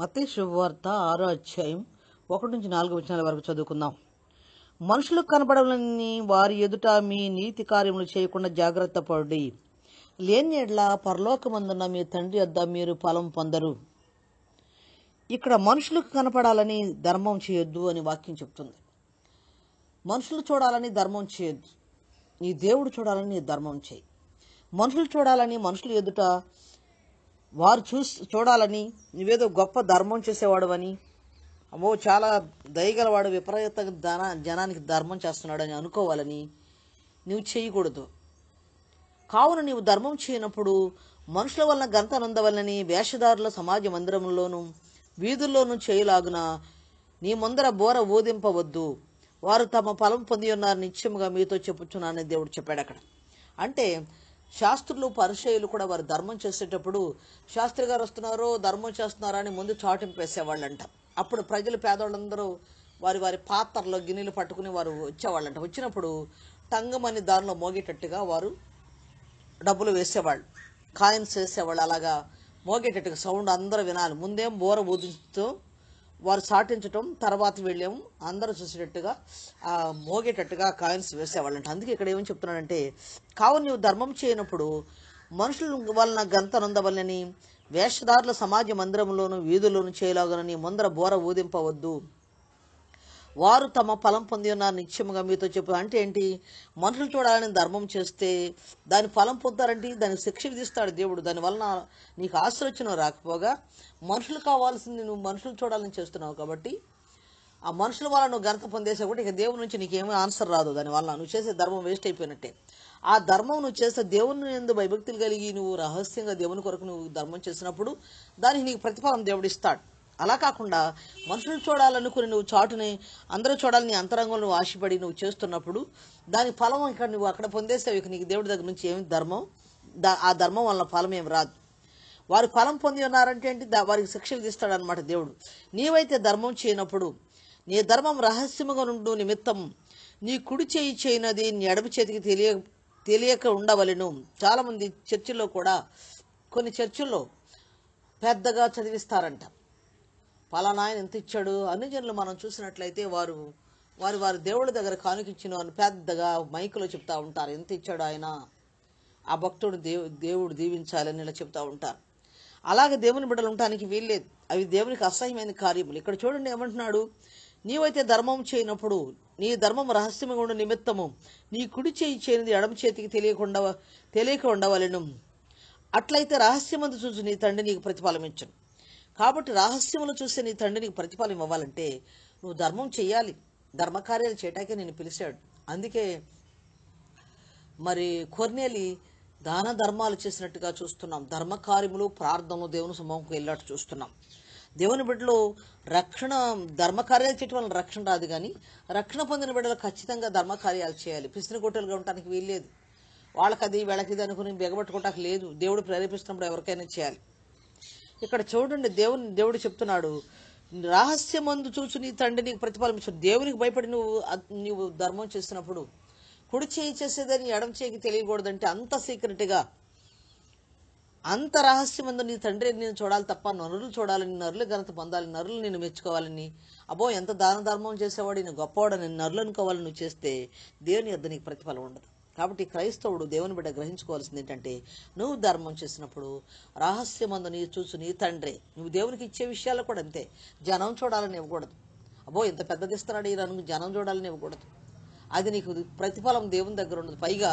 మత్తే శుభవార్త ఆరో అధ్యాయం ఒకటి నుంచి నాలుగు వచనాల వరకు చదువుకుందాం మనుషులకు కనపడవలని వారి ఎదుట మీ నీతి కార్యములు చేయకుండా జాగ్రత్త పడి లేని ఎడ్ల పరలోకమందున్న మీ తండ్రి వద్ద మీరు ఫలం పొందరు ఇక్కడ మనుషులకు కనపడాలని ధర్మం చేయొద్దు అని వాక్యం చెప్తుంది మనుషులు చూడాలని ధర్మం చేయొద్దు నీ దేవుడు చూడాలని నీ ధర్మం చేయి మనుషులు చూడాలని మనుషులు ఎదుట వారు చూసి చూడాలని నువ్వేదో గొప్ప ధర్మం చేసేవాడు అని అమ్మో చాలా దయగలవాడు విపరీత జనానికి ధర్మం చేస్తున్నాడని అనుకోవాలని నువ్వు చేయకూడదు కావున నీవు ధర్మం చేయనప్పుడు మనుషుల వలన గంత నందవలని వేషధారుల సమాజ మందిరంలోనూ వీధుల్లోనూ చేయలాగున నీ ముందర బోర ఊదింపవద్దు వారు తమ ఫలం పొంది ఉన్నారు నిత్యముగా మీతో చెప్పుచున్నానని దేవుడు చెప్పాడు అక్కడ అంటే శాస్త్రులు పరిచయులు కూడా వారు ధర్మం చేసేటప్పుడు శాస్త్రి గారు వస్తున్నారు ధర్మం చేస్తున్నారో అని ముందు చాటింపు వేసేవాళ్ళంట అప్పుడు ప్రజలు పేదవాళ్ళందరూ వారి వారి పాత్రలో గిన్నెలు పట్టుకుని వారు వచ్చేవాళ్ళంట వచ్చినప్పుడు అని దారిలో మోగేటట్టుగా వారు డబ్బులు వేసేవాళ్ళు కాయిన్స్ వేసేవాళ్ళు అలాగా మోగేటట్టుగా సౌండ్ అందరూ వినాలి ముందేం బోర ఊదుతో వారు సాటించటం తర్వాత వెళ్ళాము అందరూ చూసేటట్టుగా మోగేటట్టుగా కాయిన్స్ వేసేవాళ్ళంట అందుకే ఇక్కడ ఏమని చెప్తున్నాడంటే కావు నువ్వు ధర్మం చేయనప్పుడు మనుషుల వలన గంత గంతనందవలని వేషధారుల సమాజ మందిరంలోను వీధుల్లోనూ చేయలాగనని ముందర బోర ఊదింపవద్దు వారు తమ ఫలం పొంది ఉన్నారు నిత్యముగా మీతో చెప్పు అంటే ఏంటి మనుషులు చూడాలని ధర్మం చేస్తే దాని ఫలం పొందారంటే దాని శిక్ష విధిస్తాడు దేవుడు దానివలన నీకు ఆశ్రయించను రాకపోగా మనుషులు కావాల్సింది నువ్వు మనుషులు చూడాలని చేస్తున్నావు కాబట్టి ఆ మనుషుల వల్ల నువ్వు ఘనత పొందేసా కూడా ఇక దేవుడి నుంచి నీకేమీ ఆన్సర్ రాదు దానివల్ల నువ్వు చేసే ధర్మం వేస్ట్ అయిపోయినట్టే ఆ ధర్మం నువ్వు చేస్తే దేవుని ఎందు భయభక్తులు కలిగి నువ్వు రహస్యంగా దేవుని కొరకు నువ్వు ధర్మం చేసినప్పుడు దానికి నీకు ప్రతిఫలం దేవుడిస్తాడు అలా కాకుండా మనుషులు చూడాలనుకుని నువ్వు చాటుని అందరూ చూడాలని అంతరంగంలో నువ్వు ఆశపడి నువ్వు చేస్తున్నప్పుడు దాని ఫలం ఇక్కడ నువ్వు అక్కడ పొందేస్తావు ఇక నీకు దేవుడి దగ్గర నుంచి ఏమి ధర్మం దా ఆ ధర్మం వల్ల ఫలం ఏమి రాదు వారు ఫలం పొంది ఉన్నారంటే ఏంటి వారికి శిక్ష అనమాట దేవుడు నీవైతే ధర్మం చేయనప్పుడు నీ ధర్మం రహస్యముగా నుండు నిమిత్తం నీ కుడి చేయి చేయనది నీ ఎడమ చేతికి తెలియ తెలియక ఉండవలను చాలామంది చర్చిల్లో కూడా కొన్ని చర్చిల్లో పెద్దగా చదివిస్తారంట పలానా ఆయన ఎంత ఇచ్చాడు అన్ని జనులు మనం చూసినట్లయితే వారు వారు వారి దేవుడి దగ్గర కానుకిచ్చిన వారిని పెద్దగా మైకులో చెప్తూ ఉంటారు ఎంత ఇచ్చాడు ఆయన ఆ భక్తుడు దేవు దేవుడు దీవించాలని ఇలా చెప్తూ ఉంటారు అలాగే దేవుని బిడ్డలు ఉండటానికి వీల్లేదు అవి దేవునికి అసహ్యమైన కార్యములు ఇక్కడ చూడండి ఏమంటున్నాడు నీవైతే ధర్మం చేయనప్పుడు నీ ధర్మం రహస్యముగా ఉండే నిమిత్తము నీ కుడి చేయి చేయనిది ఎడమ చేతికి తెలియకుండా తెలియక ఉండవలను అట్లయితే రహస్యమందు చూసి నీ తండ్రి నీకు ప్రతిఫలమించను కాబట్టి రహస్యములు చూసే నీ తండ్రి ప్రతిఫలం ఇవ్వాలంటే నువ్వు ధర్మం చేయాలి ధర్మకార్యాలు చేయటాకే నేను పిలిచాడు అందుకే మరి కొర్నేలి దాన ధర్మాలు చేసినట్టుగా చూస్తున్నాం ధర్మకార్యములు ప్రార్థనలు దేవుని సమూహంకు వెళ్ళినట్టు చూస్తున్నాం దేవుని బిడ్డలో రక్షణ ధర్మకార్యాలు చేయటం వల్ల రక్షణ రాదు కానీ రక్షణ పొందిన బిడ్డలు ఖచ్చితంగా ధర్మకార్యాలు చేయాలి పిసినగొట్టెలుగా ఉండటానికి వీల్లేదు వాళ్ళకి అది వీళ్ళకి ఇది అనుకుని బెగబట్టుకోవటానికి లేదు దేవుడు ప్రేరేపిస్తున్నప్పుడు ఎవరికైనా చేయాలి ఇక్కడ చూడండి దేవుని దేవుడు చెప్తున్నాడు రహస్యమందు చూసు నీ తండ్రి నీకు ప్రతిఫలం దేవునికి భయపడి నువ్వు నువ్వు ధర్మం చేస్తున్నప్పుడు కుడి చేయి చేసేదని ఎడం చేయికి తెలియకూడదంటే అంత సీక్రెట్గా అంత రహస్యమందు నీ తండ్రి నేను చూడాలి తప్ప నరులు చూడాలని నరులు ఘనత పొందాలి నరులు నేను మెచ్చుకోవాలని అబ్బో ఎంత దాన ధర్మం చేసేవాడు నేను గొప్పవాడు నేను నరులు అనుకోవాలని నువ్వు చేస్తే దేవుని యొద్ద నీకు ప్రతిఫలం ఉండదు కాబట్టి క్రైస్తవుడు దేవుని బిడ్డ గ్రహించుకోవాల్సింది ఏంటంటే నువ్వు ధర్మం చేసినప్పుడు రహస్యమందు నీ చూసు నీ తండ్రి నువ్వు దేవునికి ఇచ్చే విషయాలు కూడా అంతే జనం చూడాలని ఇవ్వకూడదు అబ్బో ఎంత పెద్దది ఇస్తున్నాడు రంగు జనం చూడాలని ఇవ్వకూడదు అది నీకు ప్రతిఫలం దేవుని దగ్గర ఉండదు పైగా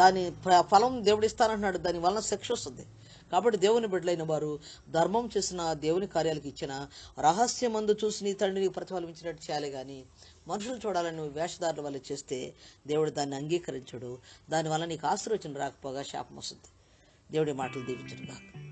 దాని ఫలం దేవుడు ఇస్తానంటున్నాడు దాని వలన శిక్ష వస్తుంది కాబట్టి దేవుని బిడ్డలైన వారు ధర్మం చేసిన దేవుని కార్యాలకు ఇచ్చిన మందు చూసి నీ తండ్రిని ప్రతిఫలించినట్టు చేయాలి కానీ మనుషులు చూడాలని వేషధారుల వల్ల చేస్తే దేవుడు దాన్ని అంగీకరించడు దానివల్ల నీకు ఆశీర్వచనం రాకపోగా శాపం వస్తుంది దేవుడి మాటలు దీవించడం కాదు